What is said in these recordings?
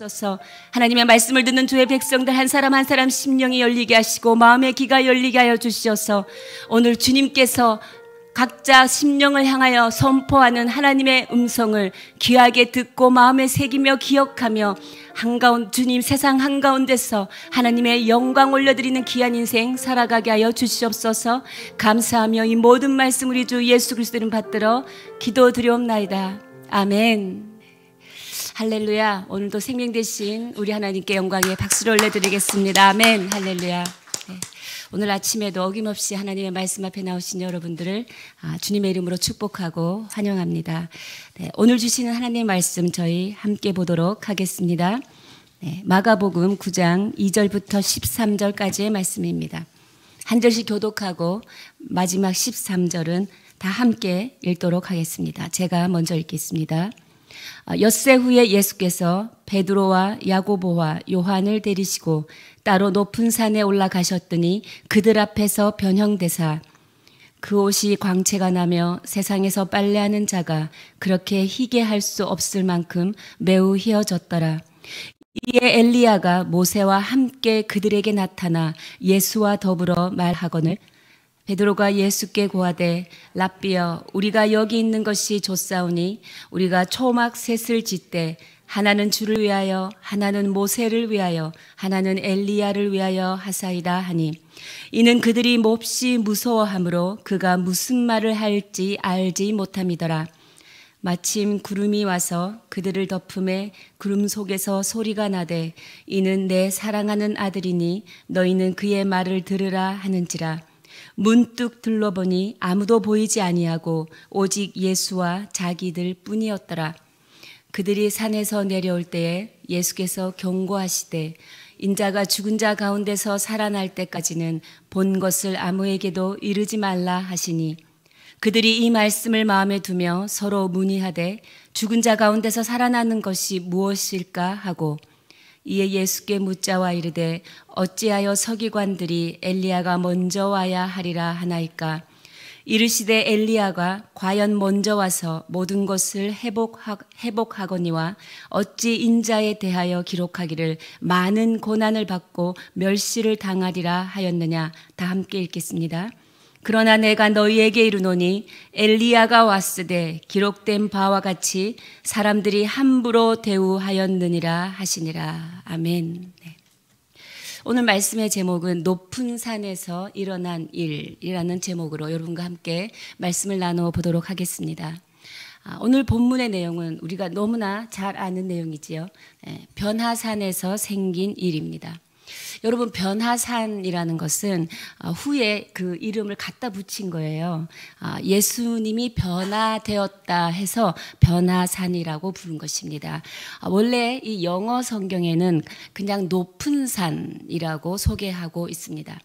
주옵소서 하나님의 말씀을 듣는 주의 백성들 한 사람 한 사람 심령이 열리게 하시고 마음의 귀가 열리게 하여 주시어서 오늘 주님께서 각자 심령을 향하여 선포하는 하나님의 음성을 귀하게 듣고 마음에 새기며 기억하며 한가운 주님 세상 한가운데서 하나님의 영광 올려드리는 귀한 인생 살아가게 하여 주시옵소서 감사하며 이 모든 말씀 우리 주 예수 그리스도를 받들어 기도드려옵나이다 아멘. 할렐루야. 오늘도 생명 대신 우리 하나님께 영광의 박수를 올려드리겠습니다. 아멘. 할렐루야. 네. 오늘 아침에도 어김없이 하나님의 말씀 앞에 나오신 여러분들을 아, 주님의 이름으로 축복하고 환영합니다. 네. 오늘 주시는 하나님의 말씀 저희 함께 보도록 하겠습니다. 네. 마가복음 9장 2절부터 13절까지의 말씀입니다. 한 절씩 교독하고 마지막 13절은 다 함께 읽도록 하겠습니다. 제가 먼저 읽겠습니다. 아, 엿새 후에 예수께서 베드로와 야고보와 요한을 데리시고 따로 높은 산에 올라가셨더니 그들 앞에서 변형되사 그 옷이 광채가 나며 세상에서 빨래하는 자가 그렇게 희게 할 수 없을 만큼 매우 희어졌더라. 이에 엘리야가 모세와 함께 그들에게 나타나 예수와 더불어 말하거늘 베드로가 예수께 고하되 라비여 우리가 여기 있는 것이 좋사오니 우리가 초막 셋을 짓되 하나는 주를 위하여 하나는 모세를 위하여 하나는 엘리야를 위하여 하사이다 하니 이는 그들이 몹시 무서워하므로 그가 무슨 말을 할지 알지 못함이더라 마침 구름이 와서 그들을 덮음에 구름 속에서 소리가 나되 이는 내 사랑하는 아들이니 너희는 그의 말을 들으라 하는지라 문득 둘러보니 아무도 보이지 아니하고 오직 예수와 자기들 뿐이었더라. 그들이 산에서 내려올 때에 예수께서 경고하시되 인자가 죽은 자 가운데서 살아날 때까지는 본 것을 아무에게도 이르지 말라 하시니 그들이 이 말씀을 마음에 두며 서로 문의하되 죽은 자 가운데서 살아나는 것이 무엇일까 하고 이에 예수께 묻자와 이르되 어찌하여 서기관들이 엘리야가 먼저 와야 하리라 하나이까 이르시되 엘리야가 과연 먼저 와서 모든 것을 회복하, 회복하거니와 어찌 인자에 대하여 기록하기를 많은 고난을 받고 멸시를 당하리라 하였느냐 다 함께 읽겠습니다. 그러나 내가 너희에게 이르노니 엘리야가 왔으되 기록된 바와 같이 사람들이 함부로 대우하였느니라 하시니라. 아멘. 네. 오늘 말씀의 제목은 높은 산에서 일어난 일이라는 제목으로 여러분과 함께 말씀을 나누어 보도록 하겠습니다. 아, 오늘 본문의 내용은 우리가 너무나 잘 아는 내용이지요. 예, 변화산에서 생긴 일입니다. 여러분 변화산이라는 것은 아, 후에 그 이름을 갖다 붙인 거예요. 아, 예수님이 변화되었다 해서 변화산이라고 부른 것입니다. 아, 원래 이 영어 성경에는 그냥 높은 산이라고 소개하고 있습니다.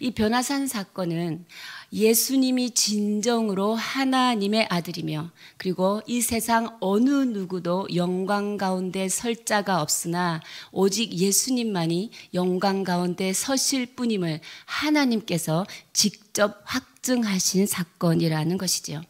이 변화산 사건은 예수님이 진정으로 하나님의 아들이며 그리고 이 세상 어느 누구도 영광 가운데 설 자가 없으나 오직 예수님만이 영광 가운데 서실 뿐임을 하나님께서 직접 확증하신 사건이라는 것이지요.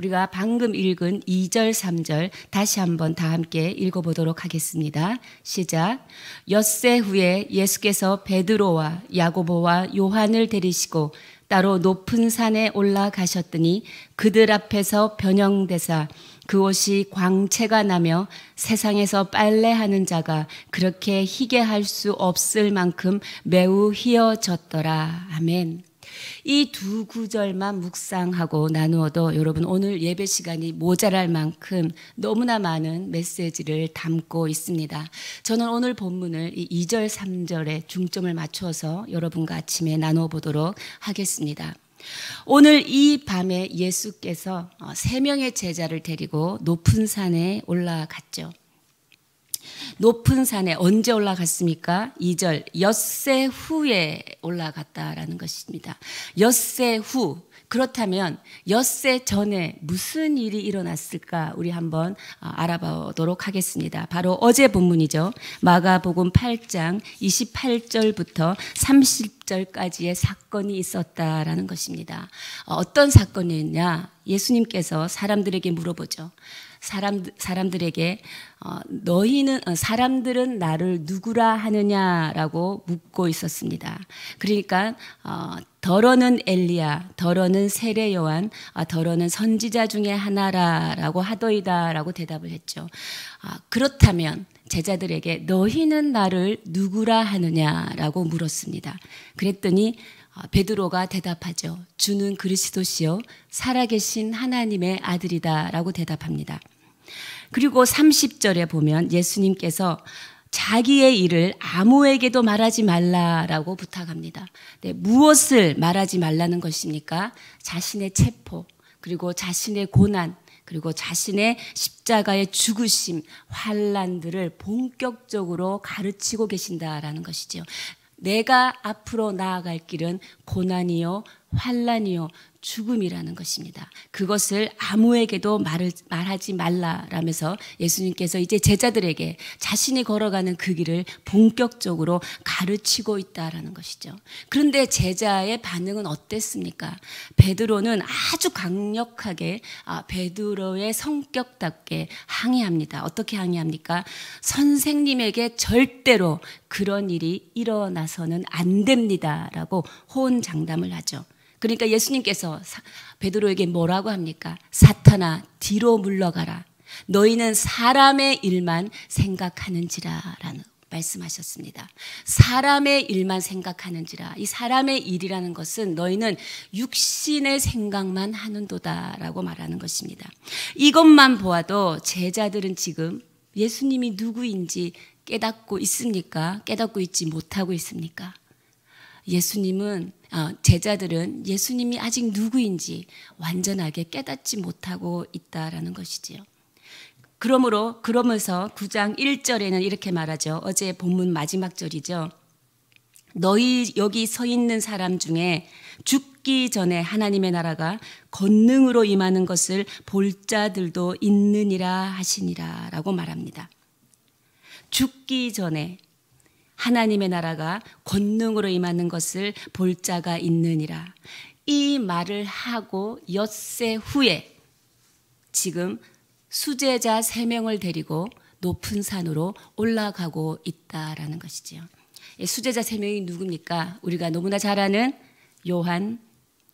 우리가 방금 읽은 2절, 3절 다시 한번 다 함께 읽어보도록 하겠습니다. 시작. 엿새 후에 예수께서 베드로와 야고보와 요한을 데리시고 따로 높은 산에 올라가셨더니 그들 앞에서 변형되사 그 옷이 광채가 나며 세상에서 빨래하는 자가 그렇게 희게 할 수 없을 만큼 매우 희어졌더라. 아멘. 이두 구절만 묵상하고 나누어도 여러분 오늘 예배 시간이 모자랄 만큼 너무나 많은 메시지를 담고 있습니다. 저는 오늘 본문을 이 2절, 3절에 중점을 맞춰서 여러분과 아침에 나누 보도록 하겠습니다. 오늘 이 밤에 예수께서 어, 세 명의 제자를 데리고 높은 산에 올라갔죠. 높은 산에 언제 올라갔습니까? 2절. 엿새 후에 올라갔다라는 것입니다. 엿새 후. 그렇다면 엿새 전에 무슨 일이 일어났을까 우리 한번 아, 알아보도록 하겠습니다. 바로 어제 본문이죠. 마가복음 8장 28절부터 30절까지의 사건이 있었다라는 것입니다. 어, 어떤 사건이냐? 예수님께서 사람들에게 물어보죠. 사람 사람들에게 어, 너희는 어, 사람들은 나를 누구라 하느냐라고 묻고 있었습니다. 그러니까 어, 더러는 엘리야, 더러는 세례 요한, 아, 더러는 선지자 중의 하나라라고 하더이다라고 대답을 했죠. 아, 그렇다면 제자들에게 너희는 나를 누구라 하느냐라고 물었습니다. 그랬더니 아, 베드로가 대답하죠. 주는 그리스도시요 살아계신 하나님의 아들이다라고 대답합니다. 그리고 30절에 보면 예수님께서 자기의 일을 아무에게도 말하지 말라라고 부탁합니다. 네, 무엇을 말하지 말라는 것입니까? 자신의 체포, 그리고 자신의 고난, 그리고 자신의 십자가의 죽으심, 환란들을 본격적으로 가르치고 계신다라는 것이죠. 내가 앞으로 나아갈 길은 고난이요 환란이요 죽음이라는 것입니다. 그것을 아무에게도 말을, 말하지 말라라면서 예수님께서 이제 제자들에게 자신이 걸어가는 그 길을 본격적으로 가르치고 있다라는 것이죠. 그런데 제자의 반응은 어땠습니까? 베드로는 아주 강력하게 아, 베드로의 성격답게 항의합니다. 어떻게 항의합니까? 선생님에게 절대로 그런 일이 일어나서는 안 됩니다라고 호장담을 하죠. 그러니까 예수님께서 베드로에게 뭐라고 합니까? 사탄아 뒤로 물러가라. 너희는 사람의 일만 생각하는지라라는 말씀하셨습니다. 사람의 일만 생각하는지라. 이 사람의 일이라는 것은 너희는 육신의 생각만 하는도다라고 말하는 것입니다. 이것만 보아도 제자들은 지금 예수님이 누구인지 깨닫고 있습니까? 깨닫고 있지 못하고 있습니까? 예수님은 어, 제자들은 예수님이 아직 누구인지 완전하게 깨닫지 못하고 있다라는 것이지요. 그러므로 그러면서 9장 1절에는 이렇게 말하죠. 어제 본문 마지막 절이죠. 너희 여기 서 있는 사람 중에 죽기 전에 하나님의 나라가 권능으로 임하는 것을 볼 자들도 있느니라 하시니라 라고 말합니다. 죽기 전에 하나님의 나라가 권능으로 임하는 것을 볼 자가 있느니라. 이 말을 하고 엿새 후에 지금 수제자 세 명을 데리고 높은 산으로 올라가고 있다라는 것이지요. 수제자 세 명이 누굽니까? 우리가 너무나 잘 아는 요한,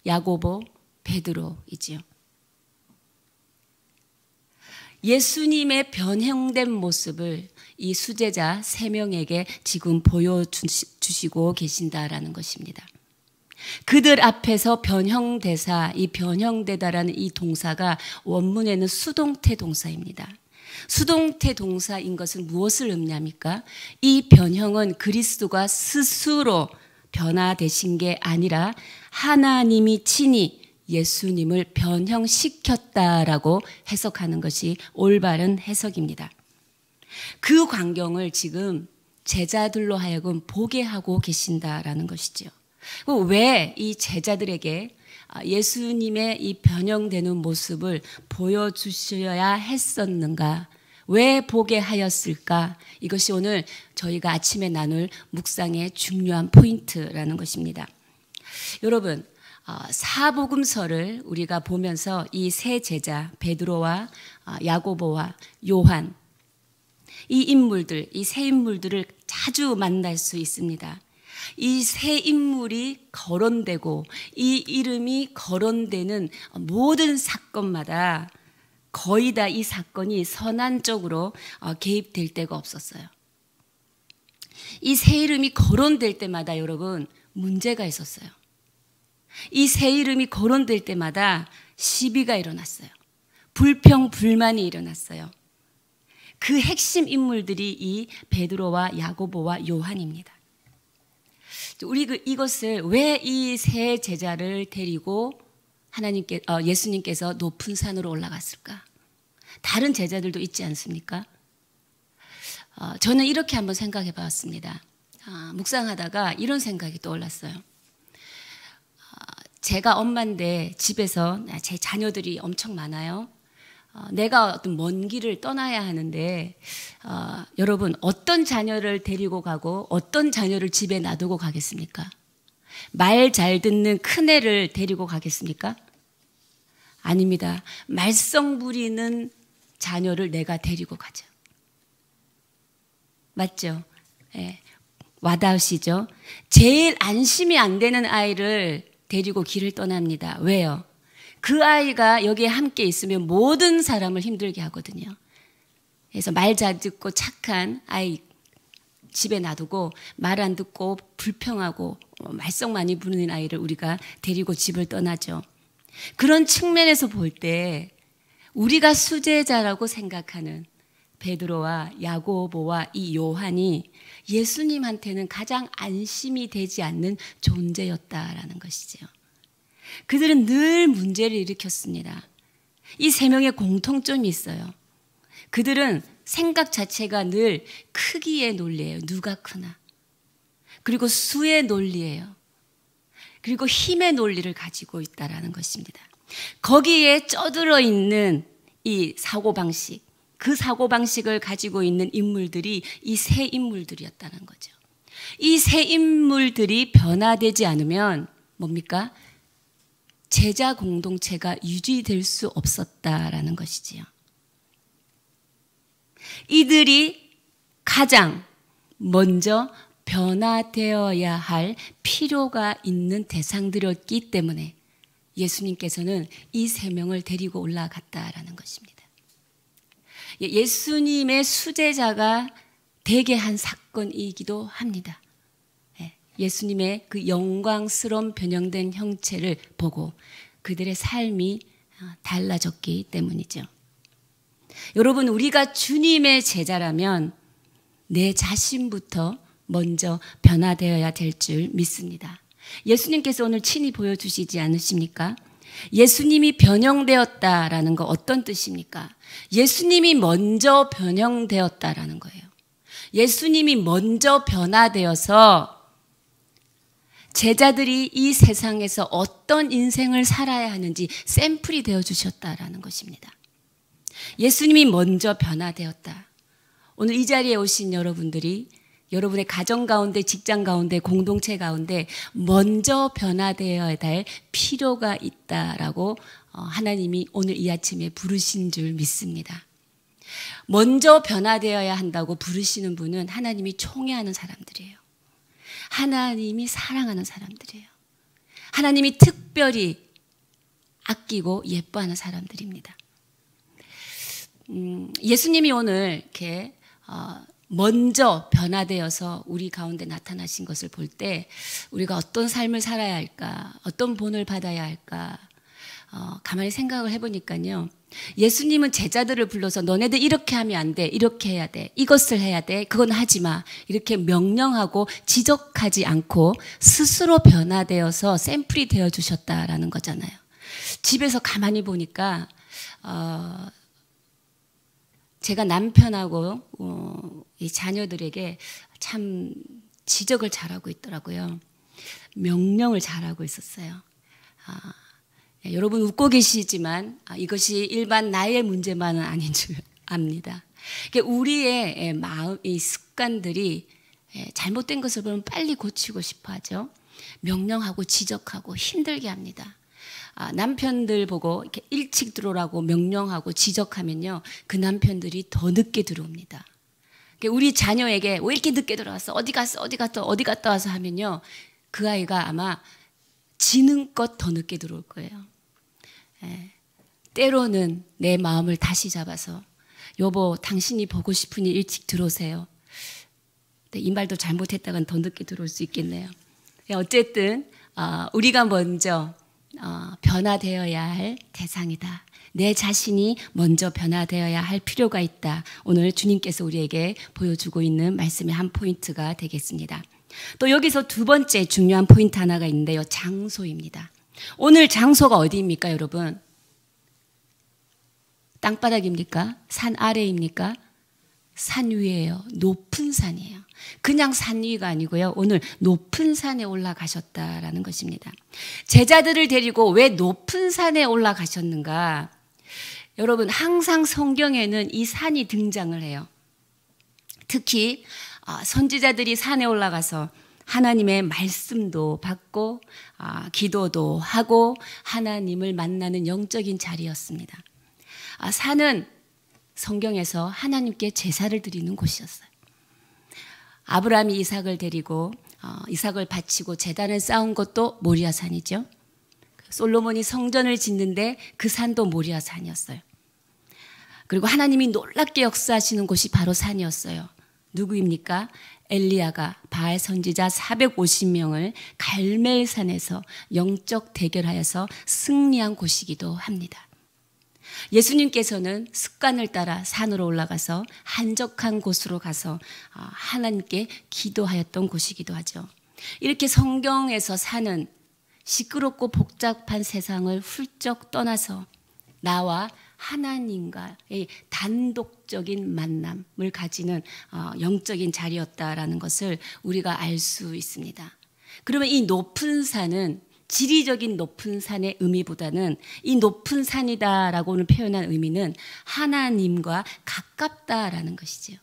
야고보, 베드로이지요. 예수님의 변형된 모습을 이 수제자 세 명에게 지금 보여주시고 계신다라는 것입니다. 그들 앞에서 변형대사, 이 변형되다라는 이 동사가 원문에는 수동태 동사입니다. 수동태 동사인 것은 무엇을 의미합니까? 이 변형은 그리스도가 스스로 변화되신 게 아니라 하나님이 친히 예수님을 변형시켰다라고 해석하는 것이 올바른 해석입니다. 그 광경을 지금 제자들로 하여금 보게 하고 계신다라는 것이지왜이 그 제자들에게 아, 예수님의 이 변형되는 모습을 보여주셔야 했었는가? 왜 보게 하였을까? 이것이 오늘 저희가 아침에 나눌 묵상의 중요한 포인트라는 것입니다. 여러분, 어, 사복음서를 우리가 보면서 이 세 제자 베드로와 어, 야고보와 요한 이 인물들 이 세 인물들을 자주 만날 수 있습니다. 이 세 인물이 거론되고 이 이름이 거론되는 모든 사건마다 거의 다 이 사건이 선한 쪽으로 어, 개입될 데가 없었어요. 이 세 이름이 거론될 때마다 여러분 문제가 있었어요. 이새 이름이 거론될 때마다 시비가 일어났어요. 불평, 불만이 일어났어요. 그 핵심 인물들이 이 베드로와 야고보와 요한입니다. 우리 그 이것을 왜 이 세 제자를 데리고 하나님께 어, 예수님께서 높은 산으로 올라갔을까? 다른 제자들도 있지 않습니까? 어, 저는 이렇게 한번 생각해 봤습니다. 아, 묵상하다가 이런 생각이 떠올랐어요. 제가 엄마인데 집에서 아, 제 자녀들이 엄청 많아요. 어, 내가 어떤 먼 길을 떠나야 하는데 어, 여러분 어떤 자녀를 데리고 가고 어떤 자녀를 집에 놔두고 가겠습니까? 말 잘 듣는 큰 애를 데리고 가겠습니까? 아닙니다. 말썽 부리는 자녀를 내가 데리고 가죠. 맞죠? 예. 와닿으시죠? 제일 안심이 안 되는 아이를 데리고 길을 떠납니다. 왜요? 그 아이가 여기에 함께 있으면 모든 사람을 힘들게 하거든요. 그래서 말 잘 듣고 착한 아이 집에 놔두고 말 안 듣고 불평하고 어, 말썽 많이 부르는 아이를 우리가 데리고 집을 떠나죠. 그런 측면에서 볼 때 우리가 수제자라고 생각하는 베드로와 야고보와 이 요한이 예수님한테는 가장 안심이 되지 않는 존재였다라는 것이죠. 그들은 늘 문제를 일으켰습니다. 이 세 명의 공통점이 있어요. 그들은 생각 자체가 늘 크기의 논리예요. 누가 크나. 그리고 수의 논리예요. 그리고 힘의 논리를 가지고 있다라는 것입니다. 거기에 쩌들어 있는 이 사고방식. 그 사고방식을 가지고 있는 인물들이 이 세 인물들이었다는 거죠. 이 세 인물들이 변화되지 않으면 뭡니까? 제자 공동체가 유지될 수 없었다라는 것이지요. 이들이 가장 먼저 변화되어야 할 필요가 있는 대상들이었기 때문에 예수님께서는 이 세 명을 데리고 올라갔다라는 것입니다. 예, 예수님의 수제자가 되게 한 사건이기도 합니다. 예, 예수님의 그 영광스러운 변형된 형체를 보고 그들의 삶이 어, 달라졌기 때문이죠. 여러분, 우리가 주님의 제자라면 내 자신부터 먼저 변화되어야 될 줄 믿습니다. 예수님께서 오늘 친히 보여주시지 않으십니까? 예수님이 변형되었다라는 거 어떤 뜻입니까? 예수님이 먼저 변형되었다라는 거예요. 예수님이 먼저 변화되어서 제자들이 이 세상에서 어떤 인생을 살아야 하는지 샘플이 되어 주셨다라는 것입니다. 예수님이 먼저 변화되었다. 오늘 이 자리에 오신 여러분들이 여러분의 가정 가운데, 직장 가운데, 공동체 가운데 먼저 변화되어야 될 필요가 있다라고 어, 하나님이 오늘 이 아침에 부르신 줄 믿습니다. 먼저 변화되어야 한다고 부르시는 분은 하나님이 총애하는 사람들이에요. 하나님이 사랑하는 사람들이에요. 하나님이 특별히 아끼고 예뻐하는 사람들입니다. 음, 예수님이 오늘 이렇게 어, 먼저 변화되어서 우리 가운데 나타나신 것을 볼 때 우리가 어떤 삶을 살아야 할까, 어떤 본을 받아야 할까, 어, 가만히 생각을 해보니까요. 예수님은 제자들을 불러서 너네들 이렇게 하면 안 돼. 이렇게 해야 돼. 이것을 해야 돼. 그건 하지 마. 이렇게 명령하고 지적하지 않고 스스로 변화되어서 샘플이 되어 주셨다라는 거잖아요. 집에서 가만히 보니까 어, 제가 남편하고 어, 이 자녀들에게 참 지적을 잘하고 있더라고요. 명령을 잘하고 있었어요. 아, 예, 여러분 웃고 계시지만 아, 이것이 일반 나의 문제만은 아닌 줄 압니다. 우리의 예, 마음, 이 습관들이 예, 잘못된 것을 보면 빨리 고치고 싶어 하죠. 명령하고 지적하고 힘들게 합니다. 아, 남편들 보고 이렇게 일찍 들어오라고 명령하고 지적하면요. 그 남편들이 더 늦게 들어옵니다. 그러니까 우리 자녀에게 왜 이렇게 늦게 들어왔어? 어디 갔어? 어디 갔어? 어디 갔다 와서 하면요. 그 아이가 아마 지능껏 더 늦게 들어올 거예요. 예. 때로는 내 마음을 다시 잡아서 여보 당신이 보고 싶으니 일찍 들어오세요. 이 말도 잘못했다간 더 늦게 들어올 수 있겠네요. 예, 어쨌든 아, 우리가 먼저 어, 변화되어야 할 대상이다. 내 자신이 먼저 변화되어야 할 필요가 있다. 오늘 주님께서 우리에게 보여주고 있는 말씀의 한 포인트가 되겠습니다. 또 여기서 두 번째 중요한 포인트 하나가 있는데요. 장소입니다. 오늘 장소가 어디입니까, 여러분? 땅바닥입니까? 산 아래입니까? 산 위에요. 높은 산이에요. 그냥 산 위가 아니고요. 오늘 높은 산에 올라가셨다라는 것입니다. 제자들을 데리고 왜 높은 산에 올라가셨는가? 여러분, 항상 성경에는 이 산이 등장을 해요. 특히 어, 선지자들이 산에 올라가서 하나님의 말씀도 받고 어, 기도도 하고 하나님을 만나는 영적인 자리였습니다. 아, 산은 성경에서 하나님께 제사를 드리는 곳이었어요. 아브라함이 이삭을 데리고 어, 이삭을 바치고 재단을 쌓은 것도 모리아산이죠. 솔로몬이 성전을 짓는데 그 산도 모리아산이었어요. 그리고 하나님이 놀랍게 역사하시는 곳이 바로 산이었어요. 누구입니까? 엘리야가 바알 선지자 450명을 갈멜산에서 영적 대결하여서 승리한 곳이기도 합니다. 예수님께서는 습관을 따라 산으로 올라가서 한적한 곳으로 가서 아, 하나님께 기도하였던 곳이기도 하죠. 이렇게 성경에서 사는 시끄럽고 복잡한 세상을 훌쩍 떠나서 나와 하나님과의 단독적인 만남을 가지는 어, 영적인 자리였다라는 것을 우리가 알 수 있습니다. 그러면 이 높은 산은 지리적인 높은 산의 의미보다는 이 높은 산이다라고 오늘 표현한 의미는 하나님과 가깝다라는 것이지요.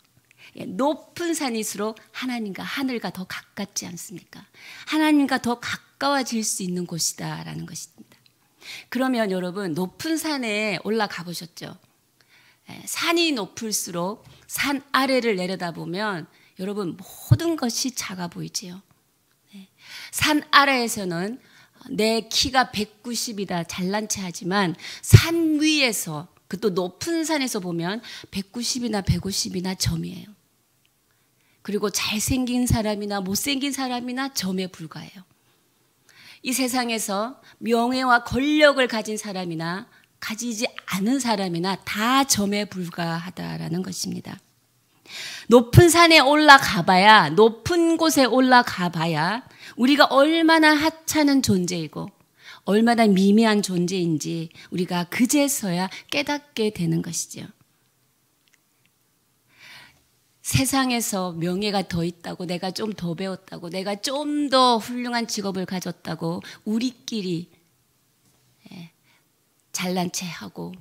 예, 높은 산일수록 하나님과 하늘과 더 가깝지 않습니까? 하나님과 더 가까워질 수 있는 곳이다라는 것입니다. 그러면 여러분 높은 산에 올라가 보셨죠? 예, 산이 높을수록 산 아래를 내려다보면 여러분 모든 것이 작아 보이지요. 예, 산 아래에서는 내 키가 190이다 잘난 체 하지만 산 위에서 그 또 높은 산에서 보면 190이나 150이나 점이에요. 그리고 잘생긴 사람이나 못생긴 사람이나 점에 불과해요. 이 세상에서 명예와 권력을 가진 사람이나 가지지 않은 사람이나 다 점에 불과하다라는 것입니다. 높은 산에 올라가 봐야, 높은 곳에 올라가 봐야 우리가 얼마나 하찮은 존재이고 얼마나 미미한 존재인지 우리가 그제서야 깨닫게 되는 것이죠. 세상에서 명예가 더 있다고 내가 좀 더 배웠다고 내가 좀 더 훌륭한 직업을 가졌다고 우리끼리 예, 잘난 체하고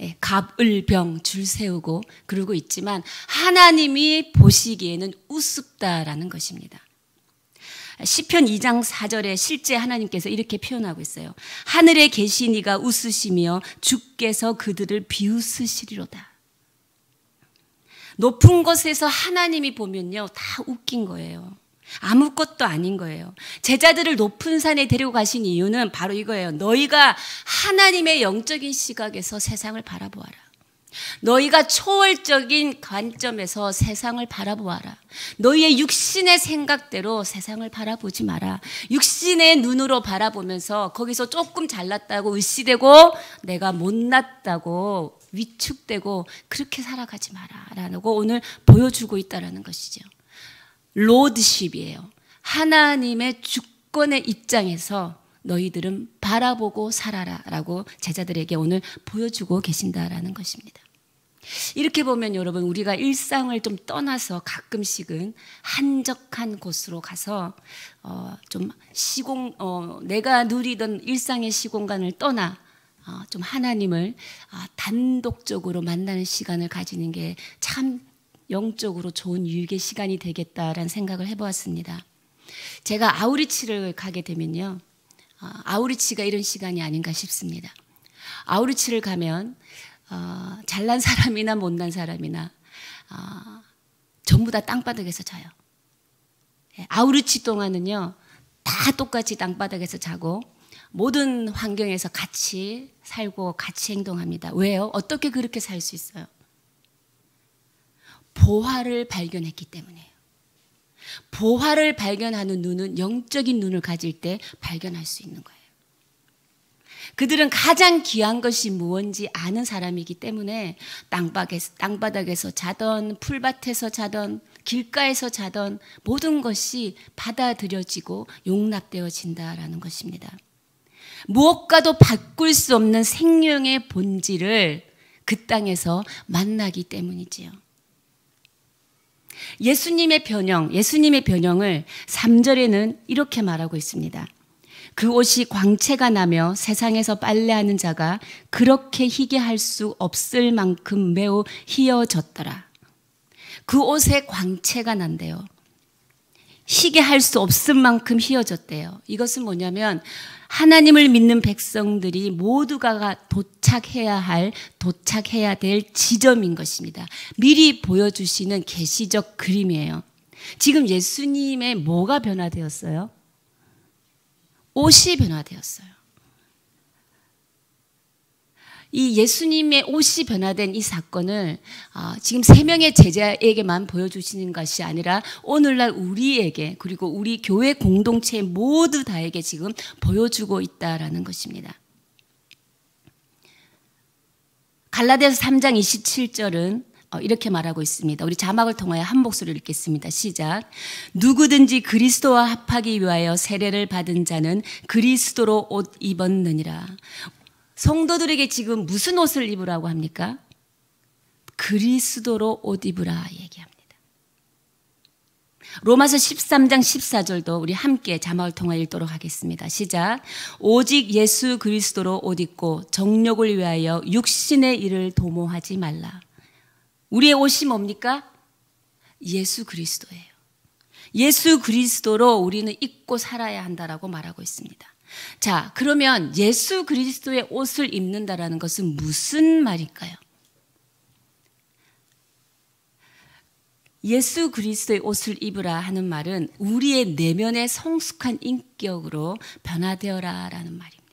예, 갑을병 줄 세우고 그러고 있지만 하나님이 보시기에는 우습다라는 것입니다. 시편 2장 4절에 실제 하나님께서 이렇게 표현하고 있어요. 하늘에 계신 이가 웃으시며 주께서 그들을 비웃으시리로다. 높은 곳에서 하나님이 보면요. 다 웃긴 거예요. 아무것도 아닌 거예요. 제자들을 높은 산에 데리고 가신 이유는 바로 이거예요. 너희가 하나님의 영적인 시각에서 세상을 바라보아라. 너희가 초월적인 관점에서 세상을 바라보아라. 너희의 육신의 생각대로 세상을 바라보지 마라. 육신의 눈으로 바라보면서 거기서 조금 잘났다고 의시되고 내가 못났다고 위축되고 그렇게 살아가지 마라라는 거 오늘 보여주고 있다는 것이죠. 로드십이에요. 하나님의 주권의 입장에서 너희들은 바라보고 살아라라고 제자들에게 오늘 보여주고 계신다라는 것입니다. 이렇게 보면 여러분 우리가 일상을 좀 떠나서 가끔씩은 한적한 곳으로 가서 어, 좀 시공 어, 내가 누리던 일상의 시공간을 떠나 어, 좀 하나님을 아, 단독적으로 만나는 시간을 가지는 게 참 영적으로 좋은 유익의 시간이 되겠다라는 생각을 해보았습니다. 제가 아우리치를 가게 되면요. 아, 아우리치가 이런 시간이 아닌가 싶습니다. 아우리치를 가면 어, 잘난 사람이나 못난 사람이나 어, 전부 다 땅바닥에서 자요. 예, 아우르치 동안은요 다 똑같이 땅바닥에서 자고 모든 환경에서 같이 살고 같이 행동합니다. 왜요? 어떻게 그렇게 살 수 있어요? 보화를 발견했기 때문에요 보화를 발견하는 눈은 영적인 눈을 가질 때 발견할 수 있는 거예요. 그들은 가장 귀한 것이 무언지 아는 사람이기 때문에 땅바닥에서, 땅바닥에서 자던 풀밭에서 자던 길가에서 자던 모든 것이 받아들여지고 용납되어진다라는 것입니다. 무엇과도 바꿀 수 없는 생명의 본질을 그 땅에서 만나기 때문이지요. 예수님의 변형, 예수님의 변형을 3절에는 이렇게 말하고 있습니다. 그 옷이 광채가 나며 세상에서 빨래하는 자가 그렇게 희게 할 수 없을 만큼 매우 희어졌더라. 그 옷에 광채가 난대요. 희게 할 수 없을 만큼 희어졌대요. 이것은 뭐냐면 하나님을 믿는 백성들이 모두가 도착해야 할 도착해야 될 지점인 것입니다. 미리 보여주시는 계시적 그림이에요. 지금 예수님의 뭐가 변화되었어요? 옷이 변화되었어요. 이 예수님의 옷이 변화된 이 사건을 아, 지금 세 명의 제자에게만 보여주시는 것이 아니라 오늘날 우리에게 그리고 우리 교회 공동체 모두 다에게 지금 보여주고 있다라는 것입니다. 갈라디아서 3장 27절은 어, 이렇게 말하고 있습니다. 우리 자막을 통하여 한 목소리를 읽겠습니다. 시작. 누구든지 그리스도와 합하기 위하여 세례를 받은 자는 그리스도로 옷 입었느니라. 성도들에게 지금 무슨 옷을 입으라고 합니까? 그리스도로 옷 입으라 얘기합니다. 로마서 13장 14절도 우리 함께 자막을 통하여 읽도록 하겠습니다. 시작. 오직 예수 그리스도로 옷 입고 정력을 위하여 육신의 일을 도모하지 말라. 우리의 옷이 뭡니까? 예수 그리스도예요. 예수 그리스도로 우리는 입고 살아야 한다라고 말하고 있습니다. 자, 그러면 예수 그리스도의 옷을 입는다라는 것은 무슨 말일까요? 예수 그리스도의 옷을 입으라 하는 말은 우리의 내면의 성숙한 인격으로 변화되어라 라는 말입니다.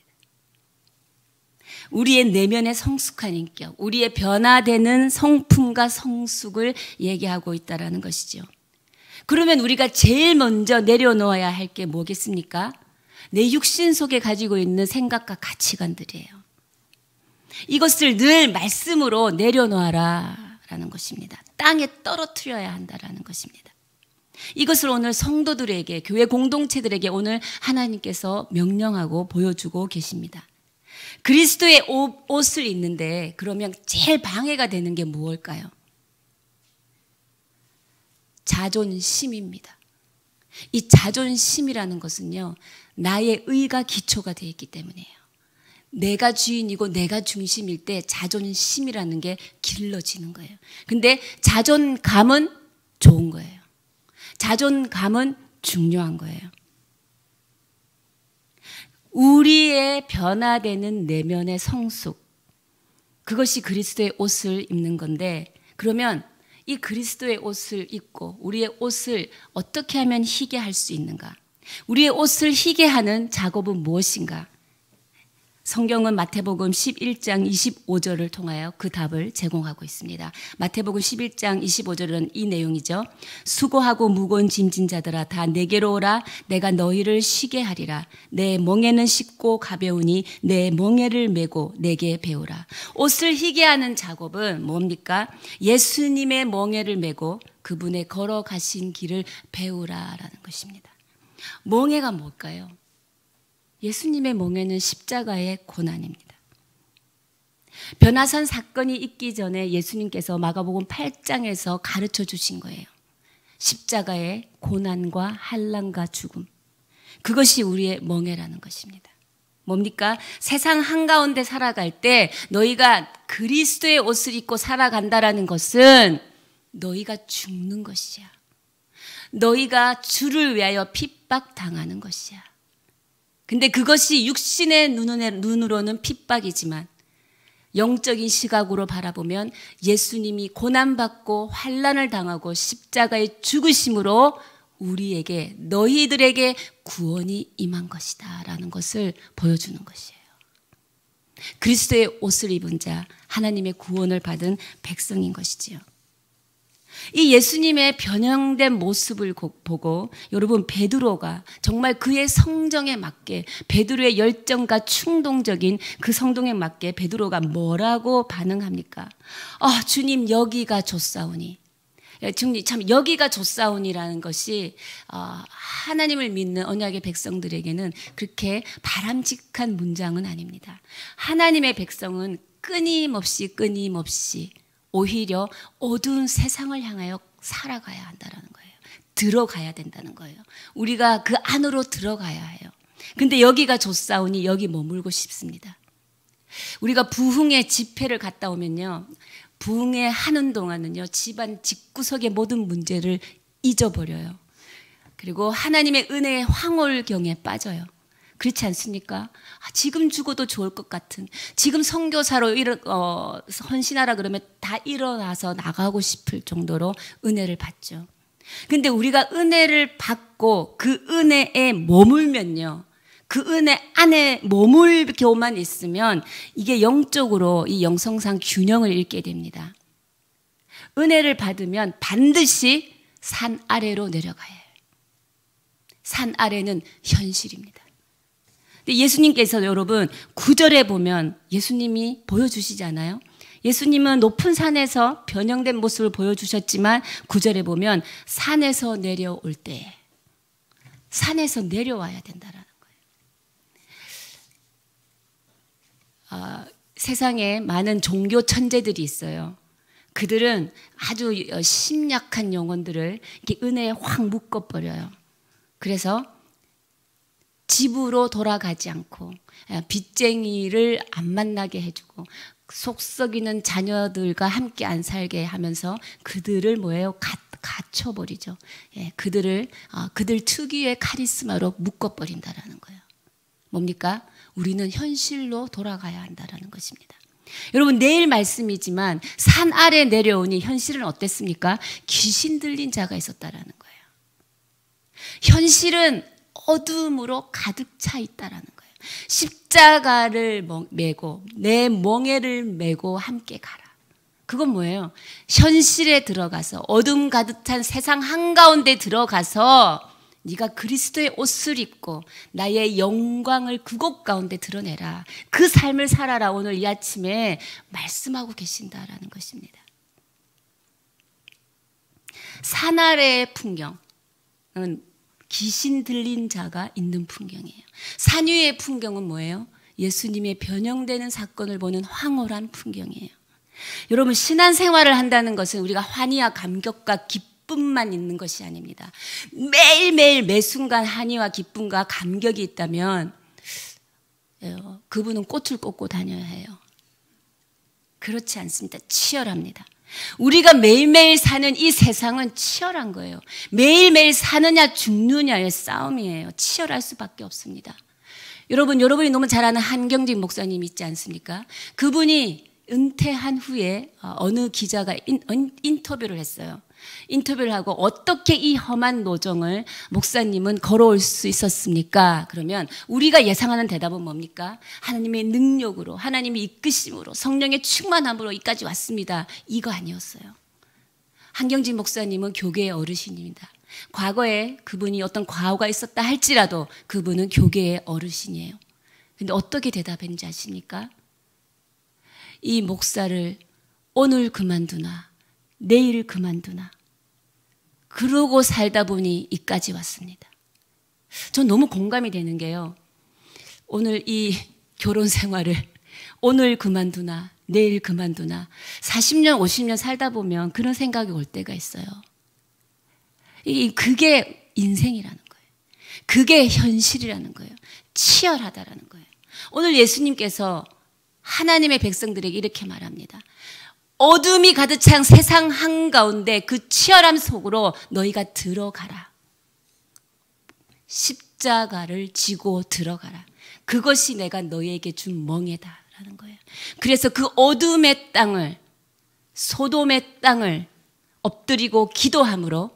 우리의 내면의 성숙한 인격, 우리의 변화되는 성품과 성숙을 얘기하고 있다라는 것이죠. 그러면 우리가 제일 먼저 내려놓아야 할 게 뭐겠습니까? 내 육신 속에 가지고 있는 생각과 가치관들이에요. 이것을 늘 말씀으로 내려놓아라 라는 것입니다. 땅에 떨어뜨려야 한다라는 것입니다. 이것을 오늘 성도들에게, 교회 공동체들에게 오늘 하나님께서 명령하고 보여주고 계십니다. 그리스도의 옷을 입는데 그러면 제일 방해가 되는 게 무엇일까요? 자존심입니다. 이 자존심이라는 것은요, 나의 의가 기초가 되어 있기 때문이에요. 내가 주인이고 내가 중심일 때 자존심이라는 게 길러지는 거예요. 근데 자존감은 좋은 거예요. 자존감은 중요한 거예요. 우리의 변화되는 내면의 성숙. 그것이 그리스도의 옷을 입는 건데, 그러면 이 그리스도의 옷을 입고 우리의 옷을 어떻게 하면 희게 할 수 있는가? 우리의 옷을 희게 하는 작업은 무엇인가? 성경은 마태복음 11장 25절을 통하여 그 답을 제공하고 있습니다. 마태복음 11장 25절은 이 내용이죠. 수고하고 무거운 짐진 자들아 다 내게로 오라 내가 너희를 쉬게 하리라. 내 멍에는 쉽고 가벼우니 내 멍에를 메고 내게 배우라. 옷을 희게 하는 작업은 뭡니까? 예수님의 멍에를 메고 그분의 걸어가신 길을 배우라라는 것입니다. 멍에가 뭘까요? 예수님의 멍에는 십자가의 고난입니다. 변화선 사건이 있기 전에 예수님께서 마가복음 8장에서 가르쳐 주신 거예요. 십자가의 고난과 한란과 죽음. 그것이 우리의 멍해라는 것입니다. 뭡니까? 세상 한가운데 살아갈 때 너희가 그리스도의 옷을 입고 살아간다라는 것은 너희가 죽는 것이야. 너희가 주를 위하여 핍박당하는 것이야. 근데 그것이 육신의 눈으로는 핍박이지만 영적인 시각으로 바라보면 예수님이 고난받고 환란을 당하고 십자가에 죽으심으로 우리에게 너희들에게 구원이 임한 것이다 라는 것을 보여주는 것이에요. 그리스도의 옷을 입은 자 하나님의 구원을 받은 백성인 것이지요. 이 예수님의 변형된 모습을 보고 여러분 베드로가 정말 그의 성정에 맞게 베드로의 열정과 충동적인 그 성동에 맞게 베드로가 뭐라고 반응합니까? 아 주님 여기가 좋사오니 예, 주님 참 여기가 좋사오니라는 것이 어, 하나님을 믿는 언약의 백성들에게는 그렇게 바람직한 문장은 아닙니다. 하나님의 백성은 끊임없이 끊임없이 오히려 어두운 세상을 향하여 살아가야 한다는 거예요. 들어가야 된다는 거예요. 우리가 그 안으로 들어가야 해요. 근데 여기가 좋사오니 여기 머물고 싶습니다. 우리가 부흥의 집회를 갔다 오면요. 부흥회 하는 동안은요. 집안 집구석의 모든 문제를 잊어버려요. 그리고 하나님의 은혜의 황홀경에 빠져요. 그렇지 않습니까? 아, 지금 죽어도 좋을 것 같은 지금 선교사로 일어, 어, 헌신하라 그러면 다 일어나서 나가고 싶을 정도로 은혜를 받죠. 근데 우리가 은혜를 받고 그 은혜에 머물면요. 그 은혜 안에 머물교만 있으면 이게 영적으로 이 영성상 균형을 잃게 됩니다. 은혜를 받으면 반드시 산 아래로 내려가야 해요. 산 아래는 현실입니다. 근데 예수님께서 여러분 구절에 보면 예수님이 보여주시잖아요. 예수님은 높은 산에서 변형된 모습을 보여주셨지만 구절에 보면 산에서 내려올 때 산에서 내려와야 된다라는 거예요. 아, 세상에 많은 종교 천재들이 있어요. 그들은 아주 심약한 영혼들을 이렇게 은혜에 확 묶어버려요. 그래서 집으로 돌아가지 않고 예, 빚쟁이를 안 만나게 해주고 속썩이는 자녀들과 함께 안 살게 하면서 그들을 뭐예요? 가, 갇혀버리죠. 예, 그들을 어, 그들 특유의 카리스마로 묶어버린다라는 거예요. 뭡니까? 우리는 현실로 돌아가야 한다라는 것입니다. 여러분 내일 말씀이지만 산 아래 내려오니 현실은 어땠습니까? 귀신 들린 자가 있었다라는 거예요. 현실은 어둠으로 가득 차 있다라는 거예요. 십자가를 메고 내 멍에를 메고 함께 가라. 그건 뭐예요? 현실에 들어가서 어둠 가득 찬 세상 한가운데 들어가서 네가 그리스도의 옷을 입고 나의 영광을 그곳 가운데 드러내라. 그 삶을 살아라. 오늘 이 아침에 말씀하고 계신다라는 것입니다. 산아래의 풍경은 귀신 들린 자가 있는 풍경이에요. 산유의 풍경은 뭐예요? 예수님의 변형되는 사건을 보는 황홀한 풍경이에요. 여러분 신앙생활을 한다는 것은 우리가 환희와 감격과 기쁨만 있는 것이 아닙니다. 매일매일 매 순간 한의와 기쁨과 감격이 있다면 그분은 꽃을 꽂고 다녀야 해요. 그렇지 않습니다. 치열합니다. 우리가 매일매일 사는 이 세상은 치열한 거예요. 매일매일 사느냐 죽느냐의 싸움이에요. 치열할 수밖에 없습니다. 여러분, 여러분이 너무 잘 아는 한경진 목사님 있지 않습니까? 그분이 은퇴한 후에 어, 어느 기자가 인, 터뷰를 했어요. 인터뷰를 하고 어떻게 이 험한 노정을 목사님은 걸어올 수 있었습니까? 그러면 우리가 예상하는 대답은 뭡니까? 하나님의 능력으로, 하나님의 이끄심으로, 성령의 충만함으로 이까지 왔습니다. 이거 아니었어요. 한경진 목사님은 교계의 어르신입니다. 과거에 그분이 어떤 과오가 있었다 할지라도 그분은 교계의 어르신이에요. 근데 어떻게 대답했는지 아십니까? 이 목사를 오늘 그만두나 내일 그만두나. 그러고 살다 보니 이까지 왔습니다. 전 너무 공감이 되는 게요. 오늘 이 결혼 생활을 오늘 그만두나 내일 그만두나 40년 50년 살다 보면 그런 생각이 올 때가 있어요. 그게 인생이라는 거예요. 그게 현실이라는 거예요. 치열하다라는 거예요. 오늘 예수님께서 하나님의 백성들에게 이렇게 말합니다. 어둠이 가득 찬 세상 한가운데 그 치열함 속으로 너희가 들어가라. 십자가를 지고 들어가라. 그것이 내가 너희에게 준 멍에다라는 거예요. 그래서 그 어둠의 땅을 소돔의 땅을 엎드리고 기도함으로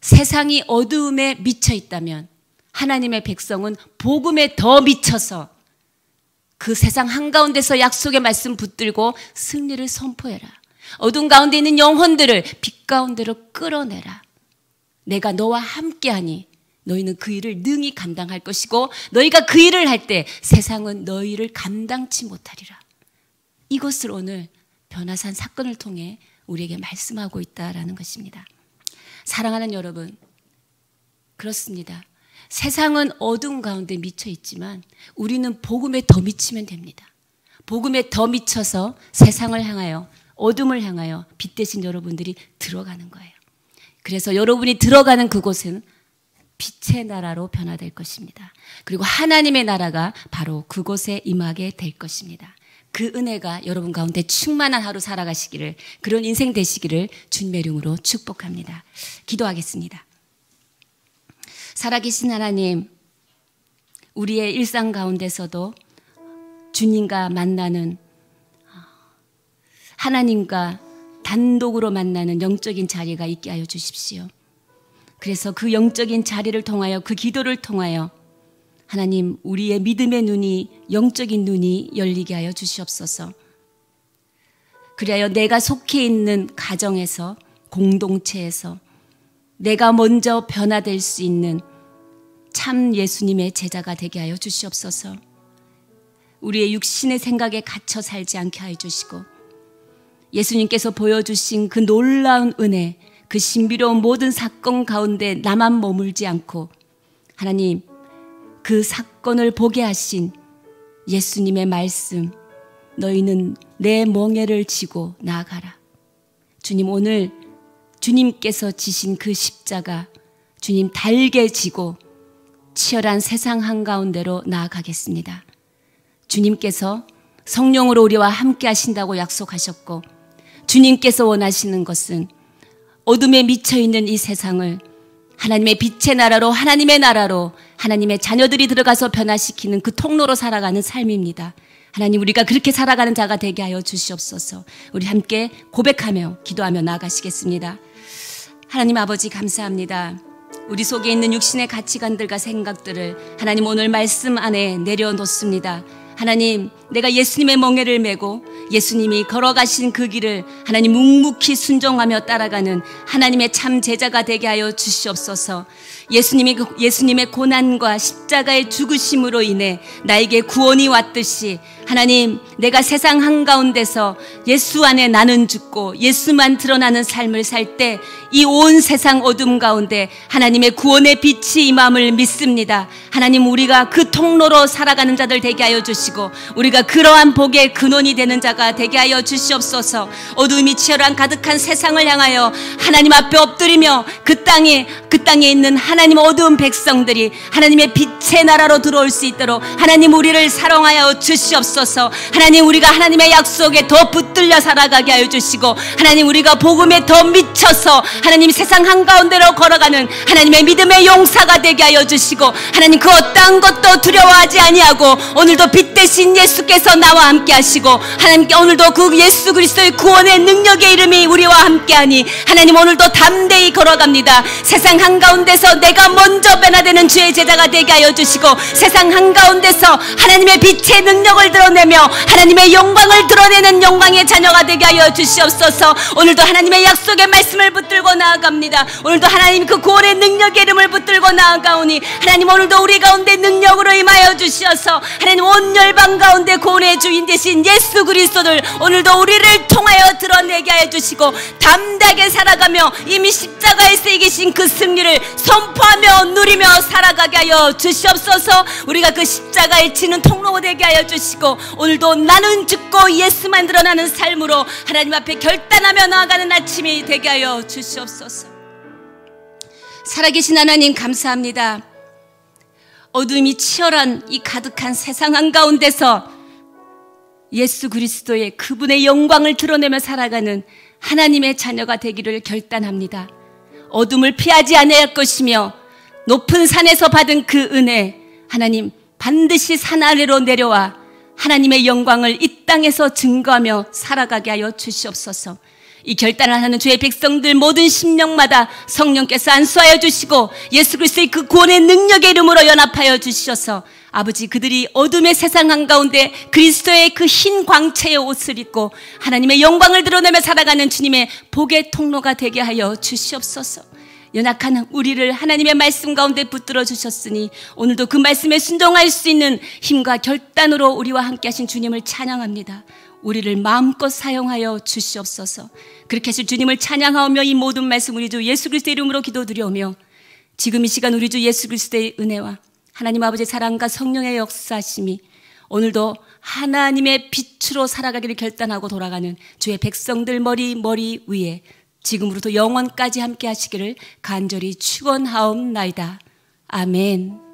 세상이 어둠에 미쳐 있다면 하나님의 백성은 복음에 더 미쳐서 그 세상 한가운데서 약속의 말씀 붙들고 승리를 선포해라. 어둠 가운데 있는 영혼들을 빛 가운데로 끌어내라. 내가 너와 함께하니 너희는 그 일을 능히 감당할 것이고 너희가 그 일을 할 때 세상은 너희를 감당치 못하리라. 이것을 오늘 변화산 사건을 통해 우리에게 말씀하고 있다라는 것입니다. 사랑하는 여러분, 그렇습니다. 세상은 어둠 가운데 미쳐 있지만 우리는 복음에 더 미치면 됩니다. 복음에 더 미쳐서 세상을 향하여 어둠을 향하여 빛 대신 여러분들이 들어가는 거예요. 그래서 여러분이 들어가는 그곳은 빛의 나라로 변화될 것입니다. 그리고 하나님의 나라가 바로 그곳에 임하게 될 것입니다. 그 은혜가 여러분 가운데 충만한 하루 살아가시기를 그런 인생 되시기를 주님의 이름으로 축복합니다. 기도하겠습니다. 살아계신 하나님, 우리의 일상 가운데서도 주님과 만나는 하나님과 단독으로 만나는 영적인 자리가 있게 하여 주십시오. 그래서 그 영적인 자리를 통하여 그 기도를 통하여 하나님 우리의 믿음의 눈이 영적인 눈이 열리게 하여 주시옵소서. 그리하여 내가 속해 있는 가정에서 공동체에서 내가 먼저 변화될 수 있는 참 예수님의 제자가 되게 하여 주시옵소서. 우리의 육신의 생각에 갇혀 살지 않게 하여 주시고 예수님께서 보여주신 그 놀라운 은혜, 그 신비로운 모든 사건 가운데 나만 머물지 않고 하나님 그 사건을 보게 하신 예수님의 말씀, 너희는 내 멍에를 지고 나아가라. 주님 오늘 주님께서 지신 그 십자가 주님 달게 지고 치열한 세상 한가운데로 나아가겠습니다. 주님께서 성령으로 우리와 함께 하신다고 약속하셨고 주님께서 원하시는 것은 어둠에 미쳐 있는 이 세상을 하나님의 빛의 나라로 하나님의 나라로 하나님의 자녀들이 들어가서 변화시키는 그 통로로 살아가는 삶입니다. 하나님 우리가 그렇게 살아가는 자가 되게 하여 주시옵소서. 우리 함께 고백하며 기도하며 나아가시겠습니다. 하나님 아버지 감사합니다. 우리 속에 있는 육신의 가치관들과 생각들을 하나님 오늘 말씀 안에 내려놓습니다. 하나님, 내가 예수님의 멍에를 메고 예수님이 걸어가신 그 길을 하나님 묵묵히 순종하며 따라가는 하나님의 참 제자가 되게 하여 주시옵소서. 예수님이 그 예수님의 고난과 십자가의 죽으심으로 인해 나에게 구원이 왔듯이 하나님 내가 세상 한가운데서 예수 안에 나는 죽고 예수만 드러나는 삶을 살 때 이 온 세상 어둠 가운데 하나님의 구원의 빛이 임함을 믿습니다. 하나님 우리가 그 통로로 살아가는 자들 되게 하여 주시고 우리가 우리가 그러한 복의 근원이 되는 자가 되게 하여 주시옵소서. 어둠이 치열한 가득한 세상을 향하여 하나님 앞에 엎드리며 그 땅에 그 땅에 있는 하나님 어두운 백성들이 하나님의 빛의 나라로 들어올 수 있도록 하나님 우리를 사랑하여 주시옵소서. 하나님 우리가 하나님의 약속에 더 붙들려 살아가게 하여 주시고 하나님 우리가 복음에 더 미쳐서 하나님 세상 한가운데로 걸어가는 하나님의 믿음의 용사가 되게 하여 주시고 하나님 그 어떤 것도 두려워하지 아니하고 오늘도 빛 대신 예수께 하나님께서 나와 함께 하시고 하나님께 오늘도 그 예수 그리스도의 구원의 능력의 이름이 우리와 함께하니 하나님 오늘도 담대히 걸어갑니다. 세상 한가운데서 내가 먼저 변화되는 주의 제자가 되게 하여 주시고 세상 한가운데서 하나님의 빛의 능력을 드러내며 하나님의 영광을 드러내는 영광의 자녀가 되게 하여 주시옵소서 오늘도 하나님의 약속의 말씀을 붙들고 나아갑니다. 오늘도 하나님 그 구원의 능력의 이름을 붙들고 나아가오니 하나님 오늘도 우리 가운데 능력으로 임하여 주시어서 하나님 온 열방 가운데 우리의 고뇌의 주인 대신 예수 그리스도를 오늘도 우리를 통하여 드러내게 해 주시고 담대하게 살아가며 이미 십자가에 쓰이계신 그 승리를 선포하며 누리며 살아가게 하여 주시옵소서 우리가 그 십자가에 지는 통로가 되게 하여 주시고 오늘도 나는 죽고 예수만 드러나는 삶으로 하나님 앞에 결단하며 나아가는 아침이 되게 하여 주시옵소서 살아계신 하나님 감사합니다 어둠이 치열한 이 가득한 세상 한가운데서 예수 그리스도의 그분의 영광을 드러내며 살아가는 하나님의 자녀가 되기를 결단합니다. 어둠을 피하지 아니할 것이며 높은 산에서 받은 그 은혜 하나님 반드시 산 아래로 내려와 하나님의 영광을 이 땅에서 증거하며 살아가게 하여 주시옵소서. 이 결단을 하는 주의 백성들 모든 심령마다 성령께서 안수하여 주시고 예수 그리스도의 그 구원의 능력의 이름으로 연합하여 주시옵소서. 아버지 그들이 어둠의 세상 한가운데 그리스도의 그 흰 광채의 옷을 입고 하나님의 영광을 드러내며 살아가는 주님의 복의 통로가 되게 하여 주시옵소서. 연약한 우리를 하나님의 말씀 가운데 붙들어 주셨으니 오늘도 그 말씀에 순종할 수 있는 힘과 결단으로 우리와 함께 하신 주님을 찬양합니다. 우리를 마음껏 사용하여 주시옵소서. 그렇게 하실 주님을 찬양하오며 이 모든 말씀 우리 주 예수 그리스도의 이름으로 기도드려오며 지금 이 시간 우리 주 예수 그리스도의 은혜와 하나님 아버지 사랑과 성령의 역사심이 오늘도 하나님의 빛으로 살아가기를 결단하고 돌아가는 주의 백성들 머리 머리 위에 지금으로부터 영원까지 함께 하시기를 간절히 축원하옵나이다. 아멘.